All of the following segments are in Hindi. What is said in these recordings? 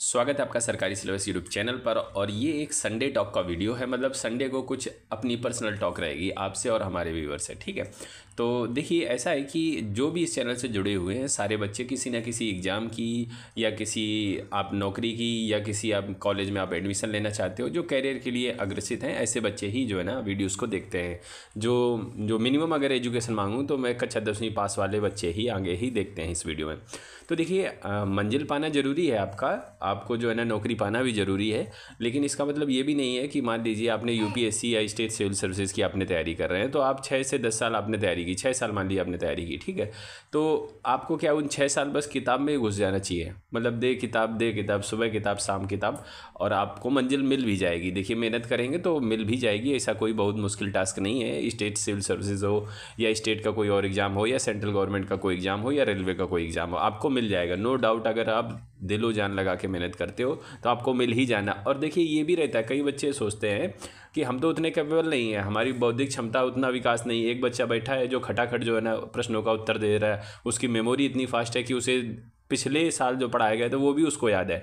स्वागत है आपका सरकारी सिलेबस यूट्यूब चैनल पर और ये एक संडे टॉक का वीडियो है मतलब संडे को कुछ अपनी पर्सनल टॉक रहेगी आपसे और हमारे व्यूवर से ठीक है तो देखिए ऐसा है कि जो भी इस चैनल से जुड़े हुए हैं सारे बच्चे किसी ना किसी एग्ज़ाम की या किसी आप नौकरी की या किसी आप कॉलेज में आप एडमिशन लेना चाहते हो जो कैरियर के लिए अग्रसित हैं ऐसे बच्चे ही जो है ना वीडियोस को देखते हैं जो जो मिनिमम अगर एजुकेशन मांगूँ तो मैं कक्षा दसवीं पास वाले बच्चे ही आगे ही देखते हैं इस वीडियो में तो देखिए मंजिल पाना ज़रूरी है आपका आपको जो है ना नौकरी पाना भी ज़रूरी है लेकिन इसका मतलब ये भी नहीं है कि मान लीजिए आपने यू या स्टेट सिविल सर्विसेज की आपने तैयारी कर रहे हैं तो आप छः से दस साल आपने तैयारी जाएगी छः साल मान लीजिए आपने तैयारी की ठीक है तो आपको क्या उन छः साल बस किताब में ही घुस जाना चाहिए मतलब दे किताब दे किताब सुबह किताब शाम किताब और आपको मंजिल मिल भी जाएगी देखिए मेहनत करेंगे तो मिल भी जाएगी ऐसा कोई बहुत मुश्किल टास्क नहीं है स्टेट सिविल सर्विसेज हो या स्टेट का कोई और एग्ज़ाम हो या सेंट्रल गवर्नमेंट का कोई एग्ज़ाम हो या रेलवे का कोई एग्ज़ाम हो आपको मिल जाएगा नो डाउट अगर आप दिलो जान लगा के मेहनत करते हो तो आपको मिल ही जाना और देखिए ये भी रहता है कई बच्चे सोचते हैं कि हम तो उतने कैपेबल नहीं है हमारी बौद्धिक क्षमता उतना विकास नहीं एक बच्चा बैठा है जो खटाखट जो है ना प्रश्नों का उत्तर दे रहा है उसकी मेमोरी इतनी फास्ट है कि उसे पिछले साल जो पढ़ाया गया था वो भी उसको याद है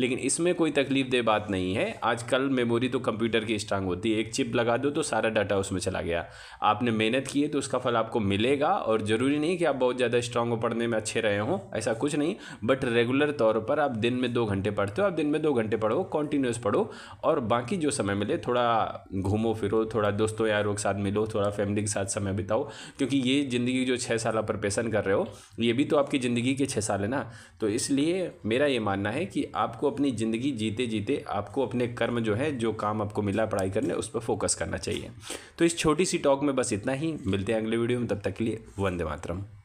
लेकिन इसमें कोई तकलीफ दे बात नहीं है आजकल मेमोरी तो कंप्यूटर की स्ट्रांग होती है एक चिप लगा दो तो सारा डाटा उसमें चला गया आपने मेहनत की है तो उसका फल आपको मिलेगा और ज़रूरी नहीं कि आप बहुत ज़्यादा स्ट्रांग हो पढ़ने में अच्छे रहे हों ऐसा कुछ नहीं बट रेगुलर तौर पर आप दिन में दो घंटे पढ़ते हो आप दिन में दो घंटे पढ़ो कॉन्टीन्यूस पढ़ो और बाकी जो समय मिले थोड़ा घूमो फिरो थोड़ा दोस्तों यारों के साथ मिलो थोड़ा फैमिली के साथ समय बिताओ क्योंकि ये ज़िंदगी जो छः साल आप प्रिपेशन कर रहे हो ये भी तो आपकी ज़िंदगी के छः साल है ना तो इसलिए मेरा ये मानना है कि आपको अपनी ज़िंदगी जीते जीते आपको अपने कर्म जो है जो काम आपको मिला पढ़ाई करने उस पर फोकस करना चाहिए तो इस छोटी सी टॉक में बस इतना ही मिलते हैं अगले वीडियो में तब तक के लिए वंदे मातरम